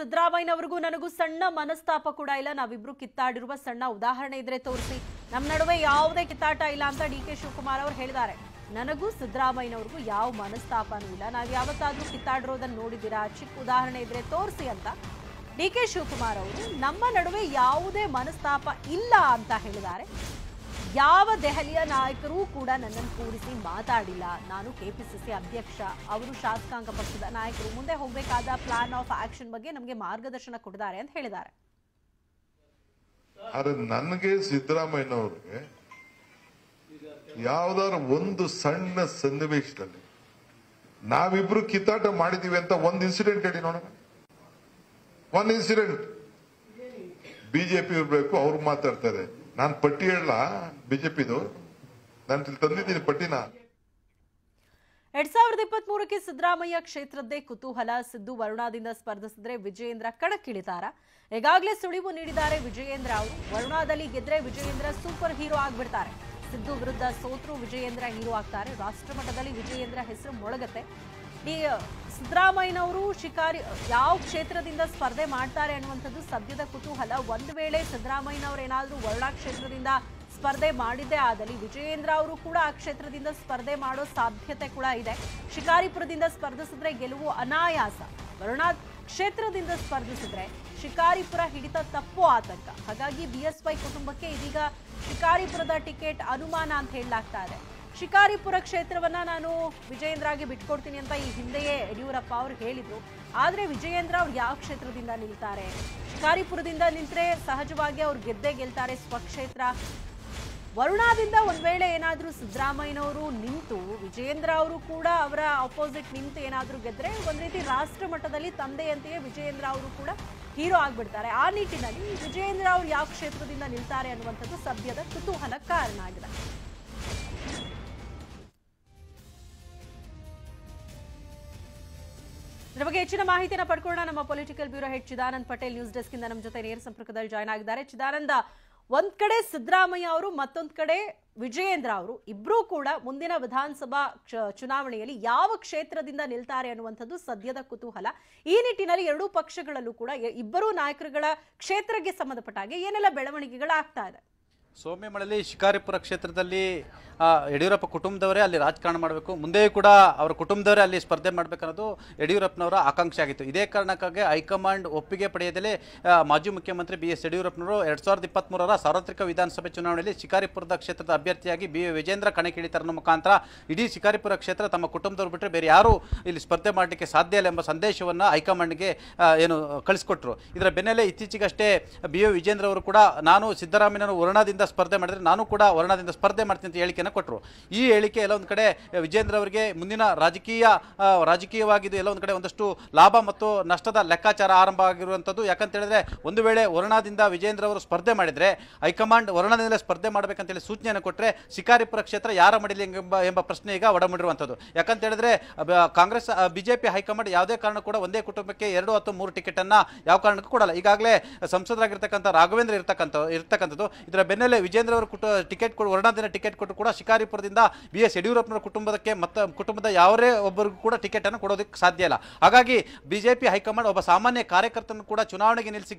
ಸಿದ್ದರಾಮಯ್ಯನವ್ರಿಗೂ ನನಗೂ ಸಣ್ಣ ಮನಸ್ತಾಪ ಕೂಡ ಇಲ್ಲ ನಾವಿಬ್ರು ಕಿತ್ತಾಡಿರುವ ಸಣ್ಣ ಉದಾಹರಣೆ ಇದ್ರೆ ತೋರಿಸಿ ನಮ್ಮ ನಡುವೆ ಯಾವುದೇ ಕಿತ್ತಾಟ ಇಲ್ಲ ಅಂತ ಡಿ ಕೆ ಶಿವಕುಮಾರ್ ಅವರು ಹೇಳಿದ್ದಾರೆ ನನಗೂ ಸಿದ್ದರಾಮಯ್ಯನವ್ರಿಗೂ ಯಾವ ಮನಸ್ತಾಪನೂ ಇಲ್ಲ ನಾವು ಯಾವತ್ತಾದ್ರೂ ಕಿತ್ತಾಡಿರೋದನ್ನ ನೋಡಿದ್ದೀರಾ ಚಿಕ್ಕ ಉದಾಹರಣೆ ಇದ್ರೆ ತೋರಿಸಿ ಅಂತ ಡಿ ಕೆ ಶಿವಕುಮಾರ್ ಅವರು ನಮ್ಮ ನಡುವೆ ಯಾವುದೇ ಮನಸ್ತಾಪ ಇಲ್ಲ ಅಂತ ಹೇಳಿದ್ದಾರೆ ಯಾವ ದೆಹಲಿಯ ನಾಯಕರೂ ಕೂಡ ನನ್ನನ್ನು ಕೂರಿಸಿ ಮಾತಾಡಿಲ್ಲ ನಾನು ಕೆಪಿಸಿಸಿ ಅಧ್ಯಕ್ಷ ಅವರು ಶಾಸಕಾಂಗ ಪಕ್ಷದ ನಾಯಕರು ಮುಂದೆ ಹೋಗಬೇಕಾದ ಪ್ಲಾನ್ ಆಫ್ ಆಕ್ಷನ್ ಬಗ್ಗೆ ನಮಗೆ ಮಾರ್ಗದರ್ಶನ ಕೊಡಿದ್ದಾರೆ ಅಂತ ಹೇಳಿದ್ದಾರೆ ಆದ್ರೆ ನನಗೆ ಸಿದ್ದರಾಮಯ್ಯನವ್ರಿಗೆ ಯಾವ್ದಾದ್ರು ಒಂದು ಸಣ್ಣ ಸನ್ನಿವೇಶದಲ್ಲಿ ನಾವಿಬ್ರು ಕಿತ್ತಾಟ ಮಾಡಿದೀವಿ ಅಂತ ಒಂದು ಇನ್ಸಿಡೆಂಟ್ ಹೇಳಿ ನೋಡ ಒಂದು ಇನ್ಸಿಡೆಂಟ್ ಬಿಜೆಪಿ ಇರಬೇಕು ಅವ್ರು ಮಾತಾಡ್ತಾರೆ ನಾನು ಪಟ್ಟಿ ಹೇಳಲ್ಲ ಬಿಜೆಪಿದು ನಾನು ತಂದಿದ್ದೀನಿ ಪಟ್ಟಿನ ಎರಡ್ ಸಾವಿರದ ಇಪ್ಪತ್ತ್ ಮೂರಕ್ಕೆ ಸಿದ್ದರಾಮಯ್ಯ ಕ್ಷೇತ್ರದ್ದೇ ಕುತೂಹಲ ಸಿದ್ದು ವರುಣಾದಿಂದ ಸ್ಪರ್ಧಿಸಿದ್ರೆ ವಿಜಯೇಂದ್ರ ಕಣಕ್ಕಿಳಿತಾರ ಈಗಾಗಲೇ ಸುಳಿವು ನೀಡಿದ್ದಾರೆ ವಿಜಯೇಂದ್ರ ಅವರು ವರುಣಾದಲ್ಲಿ ಗೆದ್ರೆ ವಿಜಯೇಂದ್ರ ಸೂಪರ್ ಹೀರೋ ಆಗ್ಬಿಡ್ತಾರೆ ಸಿದ್ದು ವಿರುದ್ಧ ಸೋತ್ರು ವಿಜಯೇಂದ್ರ ಹೀರೋ ಆಗ್ತಾರೆ ರಾಷ್ಟ್ರಮಟ್ಟದಲ್ಲಿ ವಿಜಯೇಂದ್ರ ಹೆಸರು ಮೊಳಗತ್ತೆ ಈ ಸಿದ್ದರಾಮಯ್ಯನವರು ಶಿಕಾರಿ ಯಾವ ಕ್ಷೇತ್ರದಿಂದ ಸ್ಪರ್ಧೆ ಮಾಡ್ತಾರೆ ಅನ್ನುವಂಥದ್ದು ಸದ್ಯದ ಕುತೂಹಲ ಒಂದು ವೇಳೆ ಸಿದ್ದರಾಮಯ್ಯನವರು ಏನಾದರೂ ವರ್ಣಾ ಕ್ಷೇತ್ರದಿಂದ ಸ್ಪರ್ಧೆ ಮಾಡಿದ್ದೇ ಆದಲ್ಲಿ ವಿಜಯೇಂದ್ರ ಅವರು ಕೂಡ ಆ ಕ್ಷೇತ್ರದಿಂದ ಸ್ಪರ್ಧೆ ಮಾಡೋ ಸಾಧ್ಯತೆ ಕೂಡ ಇದೆ ಶಿಕಾರಿಪುರದಿಂದ ಸ್ಪರ್ಧಿಸಿದ್ರೆ ಗೆಲುವು ಅನಾಯಾಸ ವರುಣಾ ಕ್ಷೇತ್ರದಿಂದ ಸ್ಪರ್ಧಿಸಿದ್ರೆ ಶಿಕಾರಿಪುರ ಹಿಡಿತ ತಪ್ಪು ಆತಂಕ ಹಾಗಾಗಿ ಬಿಎಸ್ವೈ ವೈ ಕುಟುಂಬಕ್ಕೆ ಇದೀಗ ಶಿಕಾರಿಪುರದ ಟಿಕೆಟ್ ಅನುಮಾನ ಅಂತ ಹೇಳಲಾಗ್ತಾ ಇದೆ ಶಿಕಾರಿಪುರ ಕ್ಷೇತ್ರವನ್ನ ನಾನು ಆಗಿ ಬಿಟ್ಕೊಡ್ತೀನಿ ಅಂತ ಈ ಹಿಂದೆಯೇ ಯಡಿಯೂರಪ್ಪ ಅವರು ಹೇಳಿದ್ರು ಆದ್ರೆ ವಿಜಯೇಂದ್ರ ಅವ್ರು ಯಾವ ಕ್ಷೇತ್ರದಿಂದ ನಿಲ್ತಾರೆ ಶಿಕಾರಿಪುರದಿಂದ ನಿಂತರೆ ಸಹಜವಾಗಿ ಅವ್ರು ಗೆದ್ದೇ ಗೆಲ್ತಾರೆ ಸ್ವಕ್ಷೇತ್ರ ವರುಣಾದಿಂದ ಒಂದ್ ವೇಳೆ ಏನಾದರೂ ಸಿದ್ದರಾಮಯ್ಯನವರು ನಿಂತು ವಿಜಯೇಂದ್ರ ಅವರು ಕೂಡ ಅವರ ಅಪೋಸಿಟ್ ನಿಂತು ಏನಾದರೂ ಗೆದ್ರೆ ಒಂದ್ ರೀತಿ ರಾಷ್ಟ್ರ ಮಟ್ಟದಲ್ಲಿ ತಂದೆಯಂತೆಯೇ ವಿಜಯೇಂದ್ರ ಅವರು ಕೂಡ ಹೀರೋ ಆಗ್ಬಿಡ್ತಾರೆ ಆ ನಿಟ್ಟಿನಲ್ಲಿ ವಿಜಯೇಂದ್ರ ಅವರು ಯಾವ ಕ್ಷೇತ್ರದಿಂದ ನಿಲ್ತಾರೆ ಅನ್ನುವಂಥದ್ದು ಸದ್ಯದ ಕುತೂಹಲ ಕಾರಣ ಆಗಿದೆ ನಮಗೆ ಹೆಚ್ಚಿನ ಮಾಹಿತಿಯನ್ನು ಪಡ್ಕೊಳ್ಳೋಣ ನಮ್ಮ political bureau head Chidanand Patel news desk ಇಂದ ನಮ್ಮ ಜೊತೆ ನೇರ ಸಂಪರ್ಕದಲ್ಲಿ ಜಾಯ್ನ್ ಆಗಿದ್ದಾರೆ ಚಿದಾನಂದ ಒಂದ್ ಕಡೆ ಸಿದ್ದರಾಮಯ್ಯ ಅವರು ಮತ್ತೊಂದು ಕಡೆ ವಿಜಯೇಂದ್ರ ಅವರು ಇಬ್ಬರೂ ಕೂಡ ಮುಂದಿನ ವಿಧಾನಸಭಾ ಚುನಾವಣೆಯಲ್ಲಿ ಯಾವ ಕ್ಷೇತ್ರದಿಂದ ನಿಲ್ತಾರೆ ಅನ್ನುವಂಥದ್ದು ಸದ್ಯದ ಕುತೂಹಲ ಈ ನಿಟ್ಟಿನಲ್ಲಿ ಎರಡೂ ಪಕ್ಷಗಳಲ್ಲೂ ಕೂಡ ಇಬ್ಬರೂ ನಾಯಕರುಗಳ ಕ್ಷೇತ್ರಕ್ಕೆ ಸಂಬಂಧಪಟ್ಟ ಹಾಗೆ ಏನೆಲ್ಲ ಬೆಳವಣಿಗೆಗಳಾಗ್ತಾ ಇದೆ ಸೋಮ್ಯಮಳಲಿ ಶಿಕಾರಿಪುರ ಕ್ಷೇತ್ರದಲ್ಲಿ ಯಡಿಯೂರಪ್ಪ ಕುಟುಂಬದವರೇ ಅಲ್ಲಿ ರಾಜಕಾರಣ ಮಾಡಬೇಕು ಮುಂದೆಯೂ ಕೂಡ ಅವರ ಕುಟುಂಬದವರೇ ಅಲ್ಲಿ ಸ್ಪರ್ಧೆ ಮಾಡಬೇಕನ್ನೋದು ಯಡಿಯೂರಪ್ಪನವರ ಆಕಾಂಕ್ಷೆ ಆಗಿತ್ತು ಇದೇ ಕಾರಣಕ್ಕಾಗಿ ಹೈಕಮಾಂಡ್ ಒಪ್ಪಿಗೆ ಪಡೆಯದಲ್ಲೇ ಮಾಜಿ ಮುಖ್ಯಮಂತ್ರಿ ಬಿ ಎಸ್ ಯಡಿಯೂರಪ್ಪನವರು ಎರಡು ಸಾವಿರದ ಇಪ್ಪತ್ತ್ಮೂರರ ಸಾರ್ವತ್ರಿಕ ವಿಧಾನಸಭೆ ಚುನಾವಣೆಯಲ್ಲಿ ಶಿಕಾರಿಪುರದ ಕ್ಷೇತ್ರದ ಅಭ್ಯರ್ಥಿಯಾಗಿ ಬಿ ವಿಜೇಂದ್ರ ಕಣಕ್ಕಿಳಿತಾರ ಮುಖಾಂತರ ಇಡೀ ಶಿಕಾರಿಪುರ ಕ್ಷೇತ್ರ ತಮ್ಮ ಕುಟುಂಬದವ್ರು ಬಿಟ್ಟರೆ ಬೇರೆ ಯಾರೂ ಇಲ್ಲಿ ಸ್ಪರ್ಧೆ ಮಾಡಲಿಕ್ಕೆ ಸಾಧ್ಯ ಇಲ್ಲ ಎಂಬ ಸಂದೇಶವನ್ನು ಹೈಕಮಾಂಡ್ಗೆ ಏನು ಕಳಿಸ್ಕೊಟ್ರು ಇದರ ಬೆನ್ನಲ್ಲೇ ಇತ್ತೀಚೆಗಷ್ಟೇ ಬಿ ವಿಜೇಂದ್ರ ಅವರು ಕೂಡ ನಾನು ಸಿದ್ದರಾಮಯ್ಯನವರು ವರ್ಣದಿಂದ ಸ್ಪರ್ಧೆ ಮಾಡಿದರೆ ನಾನು ಕೂಡ ವರ್ಣದಿಂದ ಸ್ಪರ್ಧೆ ಮಾಡ್ತೀನಿ ಅಂತ ಹೇಳಿಕೆ ಹೇಳಿಕೆಯನ್ನು ಕೊಟ್ಟರು ಈ ಹೇಳಿಕೆ ಎಲ್ಲ ಒಂದು ಕಡೆ ವಿಜೇಂದ್ರ ಅವರಿಗೆ ಮುಂದಿನ ರಾಜಕೀಯ ರಾಜಕೀಯವಾಗಿದ್ದು ಎಲ್ಲ ಒಂದು ಕಡೆ ಒಂದಷ್ಟು ಲಾಭ ಮತ್ತು ನಷ್ಟದ ಲೆಕ್ಕಾಚಾರ ಆರಂಭ ಆಗಿರುವಂಥದ್ದು ಯಾಕಂತ ಹೇಳಿದ್ರೆ ಒಂದು ವೇಳೆ ವರುಣಾದಿಂದ ವಿಜೇಂದ್ರ ಅವರು ಸ್ಪರ್ಧೆ ಮಾಡಿದರೆ ಹೈಕಮಾಂಡ್ ವರುಣದಿಂದಲೇ ಸ್ಪರ್ಧೆ ಹೇಳಿ ಸೂಚನೆಯನ್ನು ಕೊಟ್ಟರೆ ಶಿಕಾರಿಪುರ ಕ್ಷೇತ್ರ ಯಾರ ಮಾಡಲಿ ಎಂಬ ಎಂಬ ಪ್ರಶ್ನೆ ಈಗ ಒಡಮಡಿರುವಂಥದ್ದು ಯಾಕಂತ ಹೇಳಿದ್ರೆ ಕಾಂಗ್ರೆಸ್ ಬಿಜೆಪಿ ಹೈಕಮಾಂಡ್ ಯಾವುದೇ ಕಾರಣ ಕೂಡ ಒಂದೇ ಕುಟುಂಬಕ್ಕೆ ಎರಡು ಅಥವಾ ಮೂರು ಟಿಕೆಟನ್ನು ಯಾವ ಕಾರಣಕ್ಕೂ ಕೊಡಲ್ಲ ಈಗಾಗಲೇ ಸಂಸದರಾಗಿರ್ತಕ್ಕಂಥ ರಾಘವೇಂದ್ರ ಇರ್ತಕ್ಕಂಥ ಇರ್ತಕ್ಕಂಥದ್ದು ಇದರ ಬೆನ್ನಲ್ಲೇ ವಿಜೇಂದ್ರ ಅವರು ಕೊಟ್ಟು ಟಿಕೆಟ್ ಕೊಡು ವರ್ಣಾದಿನ ಟಿಕೆಟ್ ಕೊಟ್ಟು ಕೂಡ ಶಿಕಾರಿಪುರದಿಂದ ಬಿ ಎಸ್ ಯಡಿಯೂರಪ್ಪನವರ ಕುಟುಂಬದಕ್ಕೆ ಮತ್ತು ಕುಟುಂಬದ ಯಾವರೇ ಒಬ್ಬರಿಗೂ ಕೂಡ ಟಿಕೆಟನ್ನು ಕೊಡೋದಕ್ಕೆ ಸಾಧ್ಯ ಇಲ್ಲ ಹಾಗಾಗಿ ಬಿಜೆಪಿ ಹೈಕಮಾಂಡ್ ಒಬ್ಬ ಸಾಮಾನ್ಯ ಕಾರ್ಯಕರ್ತನ ಕೂಡ ಚುನಾವಣೆಗೆ ನಿಲ್ಲಿಸಿ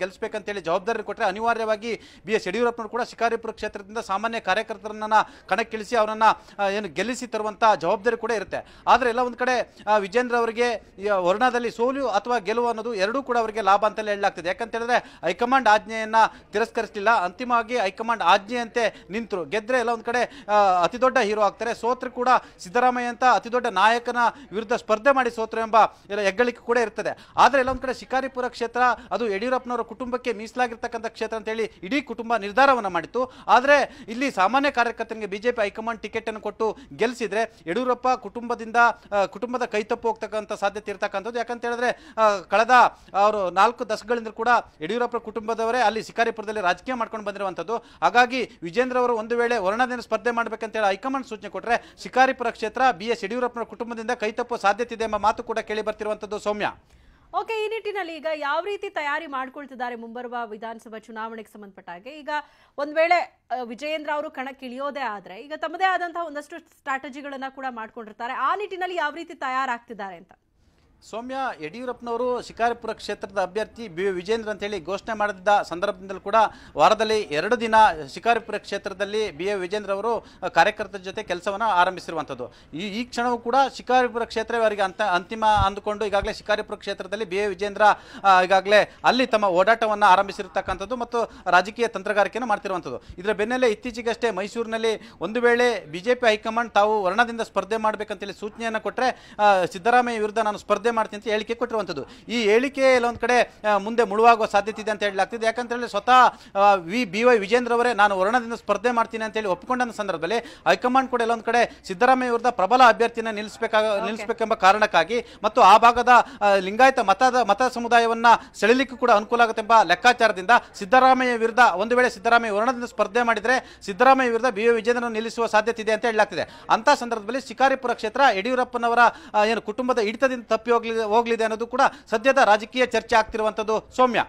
ಹೇಳಿ ಜವಾಬ್ದಾರಿ ಕೊಟ್ಟರೆ ಅನಿವಾರ್ಯವಾಗಿ ಬಿ ಎಸ್ ಯಡಿಯೂರಪ್ಪನವರು ಕೂಡ ಶಿಕಾರಿಪುರ ಕ್ಷೇತ್ರದಿಂದ ಸಾಮಾನ್ಯ ಕಾರ್ಯಕರ್ತರನ್ನ ಕಣಕ್ಕಿಳಿಸಿ ಅವರನ್ನು ಏನು ಗೆಲ್ಲಿಸಿ ತರುವಂಥ ಜವಾಬ್ದಾರಿ ಕೂಡ ಇರುತ್ತೆ ಆದರೆ ಎಲ್ಲ ಒಂದು ಕಡೆ ವಿಜೇಂದ್ರ ಅವರಿಗೆ ವರ್ಣದಲ್ಲಿ ಸೋಲು ಅಥವಾ ಗೆಲುವು ಅನ್ನೋದು ಎರಡೂ ಕೂಡ ಅವರಿಗೆ ಲಾಭ ಅಂತಲೇ ಹೇಳಲಾಗ್ತದೆ ಯಾಕಂತ ಹೇಳಿದ್ರೆ ಹೈಕಮಾಂಡ್ ಆಜ್ಞೆಯನ್ನು ತಿರಸ್ಕರಿಸಲಿಲ್ಲ ಅಂತಿಮವಾಗಿ ಹೈಕಮಾಂಡ್ ಆಜ್ಞೆಯಂತೆ ನಿಂತರು ಗೆದ್ದರೆ ಎಲ್ಲ ಒಂದು ಕಡೆ ಅತಿ ದೊಡ್ಡ ಹೀರೋ ಆಗ್ತಾರೆ ಸೋತ್ರ ಕೂಡ ಸಿದ್ದರಾಮಯ್ಯ ಅಂತ ಅತಿ ದೊಡ್ಡ ನಾಯಕನ ವಿರುದ್ಧ ಸ್ಪರ್ಧೆ ಮಾಡಿ ಸೋತ್ರ ಎಂಬ ಎಲ್ಲ ಹೆಗ್ಗಳಿಕೆ ಕೂಡ ಇರ್ತದೆ ಆದರೆ ಎಲ್ಲೊಂದು ಕಡೆ ಶಿಕಾರಿಪುರ ಕ್ಷೇತ್ರ ಅದು ಯಡಿಯೂರಪ್ಪನವರ ಕುಟುಂಬಕ್ಕೆ ಮೀಸಲಾಗಿರ್ತಕ್ಕಂಥ ಕ್ಷೇತ್ರ ಅಂತೇಳಿ ಇಡೀ ಕುಟುಂಬ ನಿರ್ಧಾರವನ್ನು ಮಾಡಿತ್ತು ಆದರೆ ಇಲ್ಲಿ ಸಾಮಾನ್ಯ ಕಾರ್ಯಕರ್ತನಿಗೆ ಬಿಜೆಪಿ ಹೈಕಮಾಂಡ್ ಟಿಕೆಟ್ ಅನ್ನು ಕೊಟ್ಟು ಗೆಲ್ಲಿಸಿದ್ರೆ ಯಡಿಯೂರಪ್ಪ ಕುಟುಂಬದಿಂದ ಕುಟುಂಬದ ಕೈ ತಪ್ಪು ಹೋಗ್ತಕ್ಕಂಥ ಸಾಧ್ಯತೆ ಇರ್ತಕ್ಕಂಥದ್ದು ಯಾಕಂತ ಹೇಳಿದ್ರೆ ಕಳೆದ ಅವರು ನಾಲ್ಕು ದಶಕಗಳಿಂದ ಕೂಡ ಯಡಿಯೂರಪ್ಪ ಕುಟುಂಬದವರೇ ಅಲ್ಲಿ ಶಿಕಾರಿಪುರದಲ್ಲಿ ರಾಜಕೀಯ ಮಾಡ್ಕೊಂಡು ಬಂದಿರುವಂಥದ್ದು ಹಾಗಾಗಿ ವಿಜೇಂದ್ರ ಅವರು ಒಂದು ವೇಳೆ ವರ್ಣದಿಂದ ಸ್ಪರ್ಧೆ ಮಾಡಬೇಕಂತ ಅಂತೇಳಿ ಹೈಕಮಾಂಡ್ ಸೂಚನೆ ಕೊಟ್ಟರೆ ಶಿಕಾರಿಪುರ ಕ್ಷೇತ್ರ ಬಿ ಎಸ್ ಯಡಿಯೂರಪ್ಪನ ಕುಟುಂಬದಿಂದ ಕೈತಪ್ಪುವ ಸಾಧ್ಯತೆ ಇದೆ ಎಂಬ ಮಾತು ಕೂಡ ಕೇಳಿ ಬರ್ತಿರುವಂಥದ್ದು ಸೌಮ್ಯ ಓಕೆ ಈ ನಿಟ್ಟಿನಲ್ಲಿ ಈಗ ಯಾವ ರೀತಿ ತಯಾರಿ ಮಾಡ್ಕೊಳ್ತಿದ್ದಾರೆ ಮುಂಬರುವ ವಿಧಾನಸಭಾ ಚುನಾವಣೆಗೆ ಸಂಬಂಧಪಟ್ಟ ಹಾಗೆ ಈಗ ಒಂದ್ ವೇಳೆ ವಿಜಯೇಂದ್ರ ಅವರು ಕಣಕ್ಕಿಳಿಯೋದೇ ಆದ್ರೆ ಈಗ ತಮ್ಮದೇ ಆದಂತಹ ಒಂದಷ್ಟು ಸ್ಟ್ರಾಟಜಿಗಳನ್ನ ಕೂಡ ಮಾಡ್ಕೊಂಡಿರ್ತಾರೆ ಆ ನಿಟ್ಟಿನಲ್ಲಿ ಯಾವ ರೀತಿ ತಯಾರಾಗ್ತಿದ್ದಾರೆ ಅಂತ ಸೌಮ್ಯ ಯಡಿಯೂರಪ್ಪನವರು ಶಿಕಾರಿಪುರ ಕ್ಷೇತ್ರದ ಅಭ್ಯರ್ಥಿ ಬಿ ವಿಜೇಂದ್ರ ಅಂತೇಳಿ ಘೋಷಣೆ ಮಾಡಿದ್ದ ಸಂದರ್ಭದಿಂದಲೂ ಕೂಡ ವಾರದಲ್ಲಿ ಎರಡು ದಿನ ಶಿಕಾರಿಪುರ ಕ್ಷೇತ್ರದಲ್ಲಿ ಬಿ ಎ ವಿಜೇಂದ್ರ ಅವರು ಕಾರ್ಯಕರ್ತರ ಜೊತೆ ಕೆಲಸವನ್ನು ಆರಂಭಿಸಿರುವಂಥದ್ದು ಈ ಈ ಕ್ಷಣವೂ ಕೂಡ ಶಿಕಾರಿಪುರ ಕ್ಷೇತ್ರವೇ ಅವರಿಗೆ ಅಂತ ಅಂತಿಮ ಅಂದುಕೊಂಡು ಈಗಾಗಲೇ ಶಿಕಾರಿಪುರ ಕ್ಷೇತ್ರದಲ್ಲಿ ಬಿ ಎ ವಿಜೇಂದ್ರ ಈಗಾಗಲೇ ಅಲ್ಲಿ ತಮ್ಮ ಓಡಾಟವನ್ನು ಆರಂಭಿಸಿರತಕ್ಕಂಥದ್ದು ಮತ್ತು ರಾಜಕೀಯ ತಂತ್ರಗಾರಿಕೆಯನ್ನು ಮಾಡ್ತಿರುವಂಥದ್ದು ಇದರ ಬೆನ್ನಲ್ಲೇ ಇತ್ತೀಚೆಗಷ್ಟೇ ಮೈಸೂರಿನಲ್ಲಿ ಒಂದು ವೇಳೆ ಬಿಜೆಪಿ ಹೈಕಮಾಂಡ್ ತಾವು ವರ್ಣದಿಂದ ಸ್ಪರ್ಧೆ ಮಾಡಬೇಕಂತೇಳಿ ಸೂಚನೆಯನ್ನು ಕೊಟ್ಟರೆ ಸಿದ್ದರಾಮಯ್ಯ ವಿರುದ್ಧ ನಾನು ಸ್ಪರ್ಧೆ ಸ್ಪರ್ಧೆ ಮಾಡ್ತೀನಿ ಅಂತ ಹೇಳಿಕೆ ಕೊಟ್ಟಿರುವಂಥದ್ದು ಈ ಹೇಳಿಕೆ ಕೆಲವೊಂದು ಕಡೆ ಮುಂದೆ ಮುಳುವಾಗುವ ಸಾಧ್ಯತೆ ಇದೆ ಅಂತ ಹೇಳಲಾಗ್ತಿದೆ ಯಾಕಂತ ಹೇಳಿ ಸ್ವತಃ ವಿ ಬಿ ವೈ ವಿಜೇಂದ್ರ ಅವರೇ ನಾನು ವರ್ಣದಿಂದ ಸ್ಪರ್ಧೆ ಮಾಡ್ತೀನಿ ಅಂತ ಹೇಳಿ ಒಪ್ಪಿಕೊಂಡ ಸಂದರ್ಭದಲ್ಲಿ ಹೈಕಮಾಂಡ್ ಕೂಡ ಎಲ್ಲೊಂದು ಕಡೆ ಸಿದ್ದರಾಮಯ್ಯ ವಿರುದ್ಧ ಪ್ರಬಲ ಅಭ್ಯರ್ಥಿನ ನಿಲ್ಲಿಸಬೇಕಾಗ ನಿಲ್ಲಿಸಬೇಕೆಂಬ ಕಾರಣಕ್ಕಾಗಿ ಮತ್ತು ಆ ಭಾಗದ ಲಿಂಗಾಯತ ಮತದ ಮತ ಸಮುದಾಯವನ್ನು ಸೆಳಿಲಿಕ್ಕೂ ಕೂಡ ಅನುಕೂಲ ಆಗುತ್ತೆಂಬ ಲೆಕ್ಕಾಚಾರದಿಂದ ಸಿದ್ದರಾಮಯ್ಯ ವಿರುದ್ಧ ಒಂದು ವೇಳೆ ಸಿದ್ದರಾಮಯ್ಯ ವರ್ಣದಿಂದ ಸ್ಪರ್ಧೆ ಮಾಡಿದರೆ ಸಿದ್ದರಾಮಯ್ಯ ವಿರುದ್ಧ ಬಿ ವಿಜೇಂದ್ರ ನಿಲ್ಲಿಸುವ ಸಾಧ್ಯತೆ ಇದೆ ಅಂತ ಹೇಳಲಾಗ್ತಿದೆ ಅಂತಹ ಸಂದರ್ಭದಲ್ಲಿ ಶಿಕಾರಿಪುರ ಕ್ಷೇತ್ರ ಯಡಿಯೂರಪ್ಪನವರ ಏನು ಕುಟುಂಬದ ಹಿಡಿತದಿಂದ ತಪ್ಪಿ ಹೋಗ್ಲಿದೆ ಹೋಗಲಿದೆ ಅನ್ನೋದು ಕೂಡ ಸದ್ಯದ ರಾಜಕೀಯ ಚರ್ಚೆ ಆಗ್ತಿರುವಂಥದ್ದು ಸೌಮ್ಯ